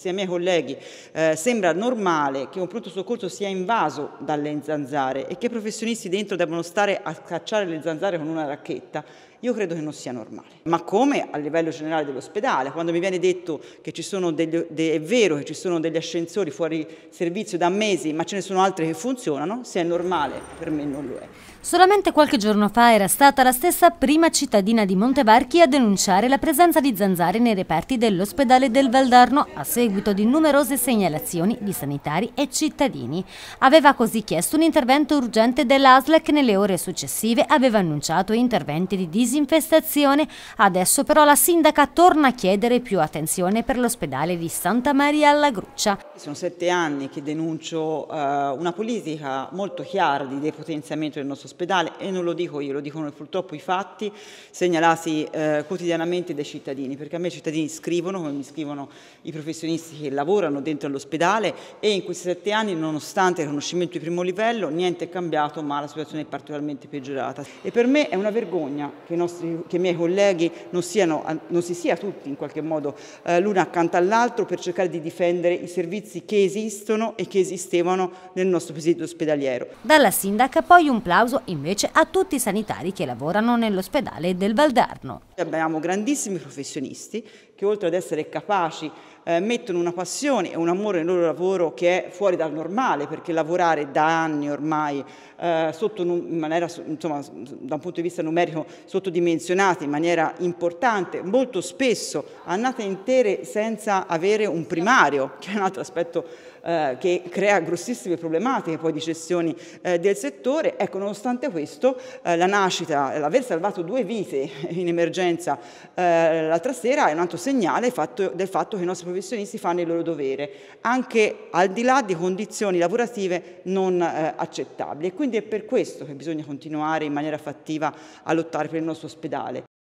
se ai miei colleghi eh, sembra normale che un pronto soccorso sia invaso dalle zanzare e che i professionisti dentro debbano stare a cacciare le zanzare con una racchetta, io credo che non sia normale. Ma come a livello generale dell'ospedale, quando mi viene detto che ci sono degli, de, è vero che ci sono degli ascensori fuori servizio da mesi, ma ce ne sono altri che funzionano, se è normale per me non lo è. Solamente qualche giorno fa era stata la stessa prima cittadina di Montevarchi a denunciare la presenza di zanzare nei reperti dell'ospedale del Valdarno a seguito seguito di numerose segnalazioni di sanitari e cittadini. Aveva così chiesto un intervento urgente dell'ASL che nelle ore successive aveva annunciato interventi di disinfestazione. Adesso però la sindaca torna a chiedere più attenzione per l'ospedale di Santa Maria alla Gruccia. Sono sette anni che denuncio eh, una politica molto chiara di depotenziamento del nostro ospedale e non lo dico io, lo dicono purtroppo i fatti segnalati eh, quotidianamente dai cittadini, perché a me i cittadini scrivono, come mi scrivono i professionisti professionisti che lavorano dentro l'ospedale e in questi sette anni, nonostante il riconoscimento di primo livello, niente è cambiato, ma la situazione è particolarmente peggiorata. E per me è una vergogna che i, nostri, che i miei colleghi non, siano, non, si sia tutti in qualche modo eh, l'uno accanto all'altro per cercare di difendere i servizi che esistono e che esistevano nel nostro presidio ospedaliero. Dalla sindaca poi un plauso invece a tutti i sanitari che lavorano nell'ospedale del Valdarno. Abbiamo grandissimi professionisti che oltre ad essere capaci eh, mettono mettono una passione e un amore nel loro lavoro che è fuori dal normale, perché lavorare da anni ormai eh, sotto, in maniera, insomma, da un punto di vista numerico sottodimensionati in maniera importante, molto spesso annate intere senza avere un primario, che è un altro aspetto eh, che crea grossissime problematiche poi di cessioni eh, del settore. Ecco, nonostante questo, eh, la nascita, l'aver salvato due vite in emergenza eh, l'altra sera è un altro segnale fatto, del fatto che i nostri professionisti fanno il loro dovere, anche al di là di condizioni lavorative non eh, accettabili. E quindi è per questo che bisogna continuare in maniera fattiva a lottare per il nostro ospedale.